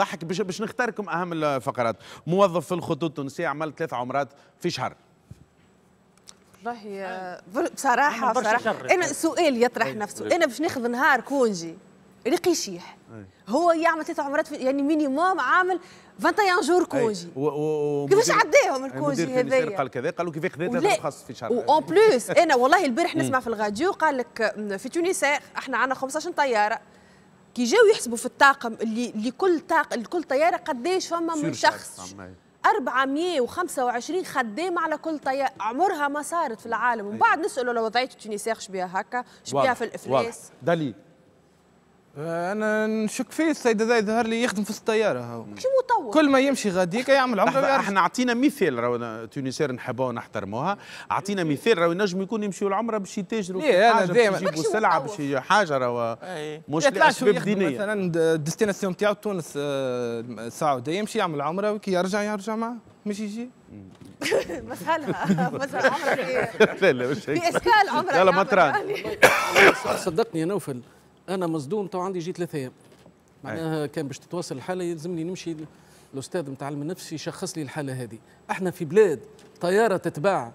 ضحك باش باش نختاركم اهم الفقرات موظف في الخطوط التونسيه عمل ثلاث عمرات في شهر والله آه، آه. بصراحه بصراحه انا سؤال يطرح طيب، نفسه طيب. انا باش ناخذ نهار كونجي ريقي شيح هو يعمل ثلاث عمرات يعني مينيموم عامل 21 جور كونجي كيفاش عداهم الكونجي هذايا قال كذا قالوا كيف خذيت هذا خاص في شهر اون بلوس انا والله البارح نسمع في الغاديو قال لك آه، في تونس احنا عندنا 15 طياره كي جاو يحسبوا في الطاقم اللي لكل طاق لكل طياره قداش فما من شخص 425 خدام على كل طيارة عمرها ما صارت في العالم ومن بعد نسالوا لو وضعيه تونسيه بها هكا شبيها في الافلاس دليل انا نشك فيه السيد هذا يظهر لي يخدم في الطياره هو كي مطور كل ما يمشي غاديك يعمل عمره احنا عطينا مثال راهو تونسير نحبوها ونحترموها عطينا مثال راهو نجم يكون يمشي العمره باش يتاجروا في إيه، حاجه باش يجيبوا سلعه باش يجيبوا حاجه راهو إيه. مش لاسباب دينيه مثلا الديستيناسيون نتاعو تونس آه، السعوديه يمشي يعمل عمره وكي يرجع يرجع معاه مش يجي مسهلها مسهل عمره في لا لا مش هيك اسكال عمره يلا ما يعني. صدقني يا نوفل انا مصدوم تو عندي جيت ثلاث ايام معناها كان باش تتواصل الحاله يلزمني نمشي الاستاذ نتاع علم النفس يشخص لي الحاله هذه احنا في بلاد طياره تتباع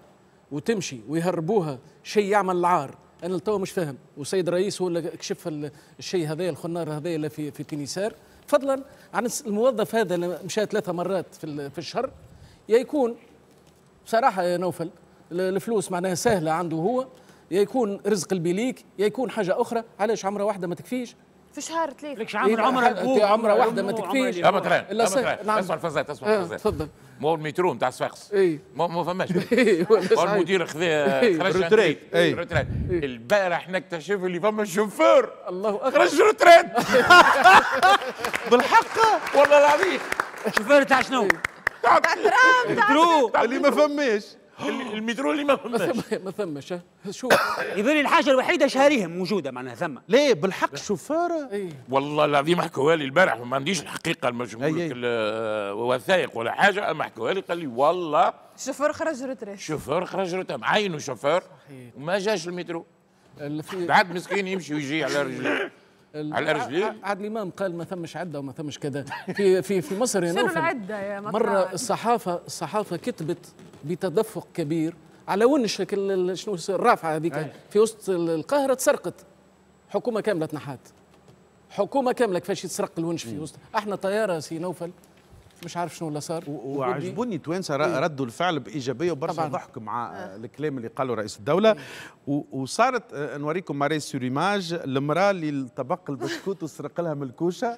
وتمشي ويهربوها شيء يعمل العار انا لتوا مش فاهم والسيد الرئيس هو اللي كشف الشيء هذايا الخنار هذايا اللي في في تينيسار فضلا عن الموظف هذا اللي مشى ثلاثه مرات في في الشهر يا يكون بصراحه يا نوفل الفلوس معناها سهله عنده هو يا يكون رزق البليك يا يكون حاجه اخرى علاش عمره واحده ما تكفيش في شهر ثلاثة ليش عمر عمر عمره واحده ما تكفيش اما ترى نعم. اسمع الفزات اسمع الفزات إيه، تفضل إيه. مو الميترو نتاع صفاقس اي ما فماش إيه، هو المدير خذا خرج روتريت روتريت البارح نكتشف اللي فما شوفور الله اكبر خرج روتريت بالحق والله العظيم شوفور تاع شنو؟ تاع ترام تاع اللي ما فماش المترو اللي ما فماش ما فماش شوف يظل الحاجه الوحيده شهريهم موجوده معناها ثم ليه بالحق شوفاره والله العظيم حكوها لي البارح ما عنديش الحقيقه مش وثائق ولا حاجه اما حكوها لي قال لي والله شوفور خرج روتريت شوفور خرج روتريت عينه شوفور وما جاش المترو بعد مسكين يمشي ويجي على رجليه على رجليه عاد الامام قال ما ثمش عده وما ثمش كذا في في في مصر يا شنو العده يا مره الصحافه الصحافه كتبت بتدفق كبير على ونش شنو الرافعه هذيك في وسط القاهره تسرقت حكومه كامله تنحات حكومه كامله كيفاش يتسرق الونش في وسط احنا طياره سي نوفل مش عارف شنو اللي صار وعجبوني توانسه إيه. ردوا الفعل بايجابيه وبرشا ضحك مع آه. الكلام اللي قاله رئيس الدوله وصارت آه، نوريكم ماري سوريماج المراه اللي طبق البسكوت وسرق لها من الكوشه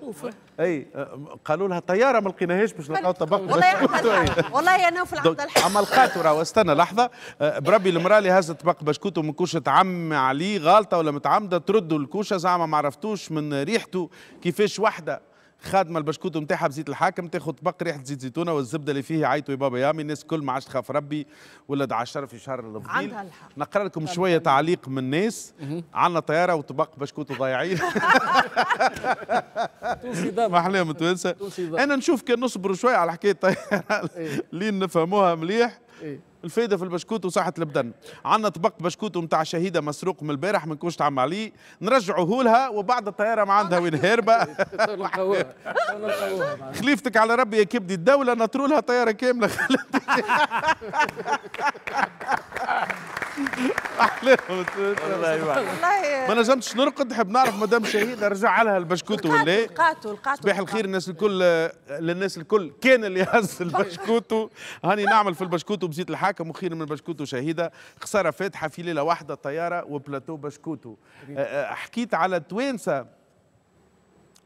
اي آه، قالوا لها طياره ما لقيناهاش باش نلقاو طبق بسكوت والله انا في العبد اما لقاتو راه استنى لحظه آه، بربي المراه اللي هزت طبق بسكوت ومن كوشه عم علي غالطه ولا متعمده تردوا الكوشه زعما ما عرفتوش من ريحته كيفاش واحده خادمه البشكوت نتاعها بزيت الحاكم تاخذ طبق ريحه زيت زيتونه والزبده اللي فيه عيطوا يا بابا يامي الناس كل ما عادش تخاف ربي ولد عشر في شهر الفضيل عندها الحق نقرا لكم شويه تعليق من الناس عندنا طياره وطبق بشكوت ضايعين ما احلاهم التوانسه انا نشوف كان نصبروا شويه على حكايه الطياره إيه. لين نفهموها مليح إيه. الفايده في البشكوت وصحه البدن عندنا طبق بشكوت متاع شهيده مسروق من البارح من كوشت عم علي نرجعه لها وبعد الطياره ما عندها وين هاربه خليفتك على ربي يا كبدي الدوله نطرولها طياره كامله والله ما نجمتش نرقد نحب نعرف مدام شهيد رجع لها البشكوت ولا ايه لقاتو لقاتو صباح الخير الناس الكل للناس الكل كان اللي هز البشكوتو هاني نعمل في البشكوتو بزيت الحاكم وخير من البشكوتو شهيده خساره فاتحه في ليله واحده طياره وبلاتو بشكوتو أه، أه، حكيت على توانسه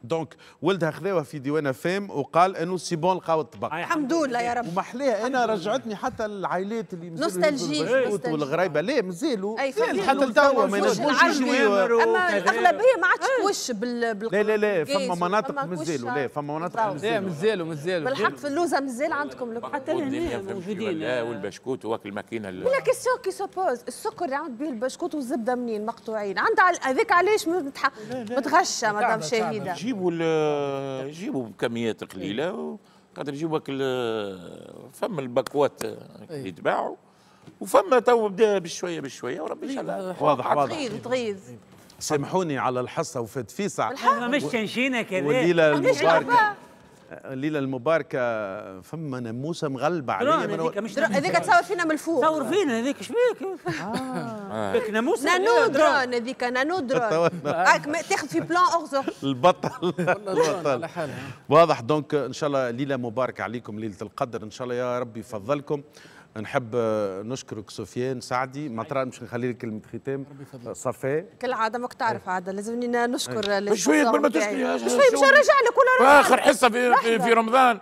دونك ولدها خذاوها في ديوان فام وقال انه سي بون لقاو الطبق الحمد لله يا رب ومحليها انا رجعتني حتى العائلات اللي نوستالجي والغريبه لا مازالوا حتى لتوا ما ينجموش يجيو اما الاغلبيه ما عادش وش بال لا لا لا فما مناطق مازالوا لا فما مناطق مازالوا مازالوا مازالوا بالحق في اللوزه مازال عندكم حتى هنا موجودين والبشكوت واكل الماكينه ولا كيسيون كي سوبوز السكر اللي عند به البشكوت والزبده منين مقطوعين عندها هذاك علاش متغشه مدام شاهده آه، إيه. يجيبوا يجيبوا بكميات قليله خاطر يجيبوا فما البكوات إيه. اللي يتباعوا وفما تو بدا بشويه بشويه وربي ان شاء الله طيب، واضح واضح تغيظ تغيظ سامحوني على الحصه الحصه مش تنشينا كذا والليله المباركه الليله المباركه فما ناموسه مغلبه علينا هذيك تصور فينا من الفوق تصور فينا هذيك شبيك كنا موسى نانو درون هذيك نانو درون تاخذ في بلان اغزر البطل البطل واضح دونك ان شاء الله ليله مباركه عليكم ليله القدر ان شاء الله يا ربي يفضلكم نحب نشكرك سفيان سعدي ما ترى مش نخلي لك كلمه ختام صفاء كل عاده ماك تعرف إيه. عاده لازمني نشكر إيه. شويه قبل ما تشكري شويه باش نرجع لك ولا اخر حصه في, في رمضان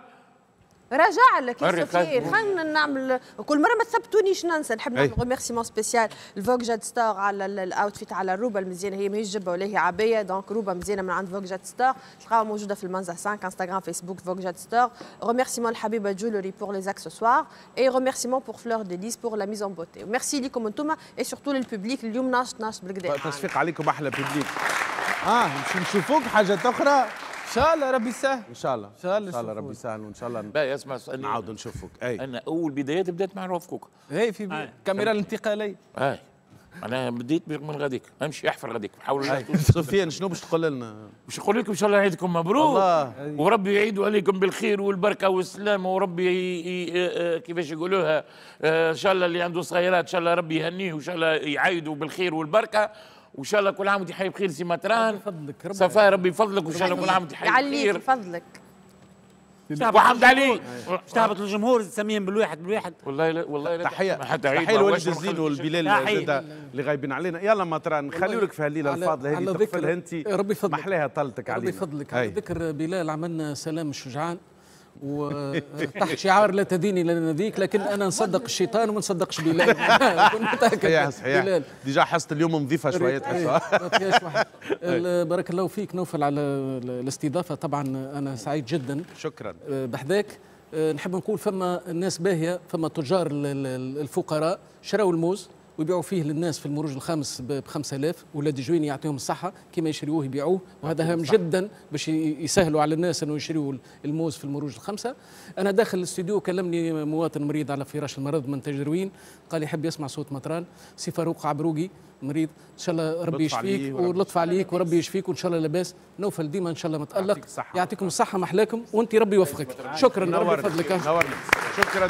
رجع لك يا سفير خلينا نعمل كل مره ما تثبتونيش ننسى نحب نعمل ريميرسيمون سبيسيال لفوك جاد ستار على الاوتفيت على الروبه المزيانه هي ماهيش جبه ولا هي عبايه دونك روبه مزيانه من عند فوك جاد ستار تلقاها موجوده في المنزه 5 انستغرام فيسبوك فوك جاد ستار ريميرسيمون الحبيبه جولوري بور لي اكسسوار اي ريميرسيمون بور فلور دي ليس بور لا ميز بوتي ميرسي ليكم انتم اي سورتو للبوبليك اليوم ناشط ناشط بالكدا تصفيق عليكم احلى بوبليك اه نشوفوك حاجه اخرى ان شاء الله ربي يسهل ان شاء الله ان شاء الله ان شاء الله ربي يسهل وان شاء الله باهي اسمع نعاود نشوفوك اي انا اول بدايات بدات مع رفقوك اي في آه. كاميرا الانتقاليه اي آه. انا بديت من غاديك امشي احفر غاديك حاول سفيان شنو باش تقول لنا باش نقول لكم ان شاء الله عيدكم مبروك الله. وربي يعيد عليكم بالخير والبركه والسلامه وربي ي... آه، آه، كيفاش يقولوها ان شاء الله اللي عنده صغيرات ان شاء الله ربي يهنيه وان شاء الله يعيده بالخير والبركه وان شاء الله كل عام وانت حي بخير سي مطران صفاء ربي يفضلك وان شاء الله كل عام وانت حي بخير يعليك يفضلك وحمد علي باش تهبط الجمهور تسميهم بالواحد بالواحد والله لا والله لا تحيه تحيه لوالد الزين والبلال اللي غايبين علينا يلا مطران نخليو لك في هالليله الفاضله هذه تقفلها انت ربي يفضلك محلاها طلتك علينا ربي يفضلك على ذكر بلال عملنا سلام الشجعان وتحت شعار لا تديني لا نذيك لكن انا نصدق الشيطان وما نصدقش بلال صحيح صحيح ديجا حصت اليوم نظيفه شويه تحسها بارك الله فيك نوفل على الاستضافه طبعا انا سعيد جدا شكرا آه، بحذاك آه، نحب نقول فما الناس باهيه فما تجار الفقراء شراوا الموز ويبيعوا فيه للناس في المروج الخامس ب 5000 ولاد جوين يعطيهم الصحه كما يشريوه يبيعوه وهذا هام جدا باش يسهلوا على الناس انه يشريوا الموز في المروج الخمسه انا داخل الاستوديو كلمني مواطن مريض على فراش المرض من تجروين قال يحب يسمع صوت مطران سي فاروق عبروقي مريض ان شاء الله ربي يشفيك ولطف عليك وربي يشفيك وان شاء الله لاباس نوفل ديما ان شاء الله متالق يعطيكم الصحه محلاكم وانت ربي يوفقك شكرا ربي فضلك شكرا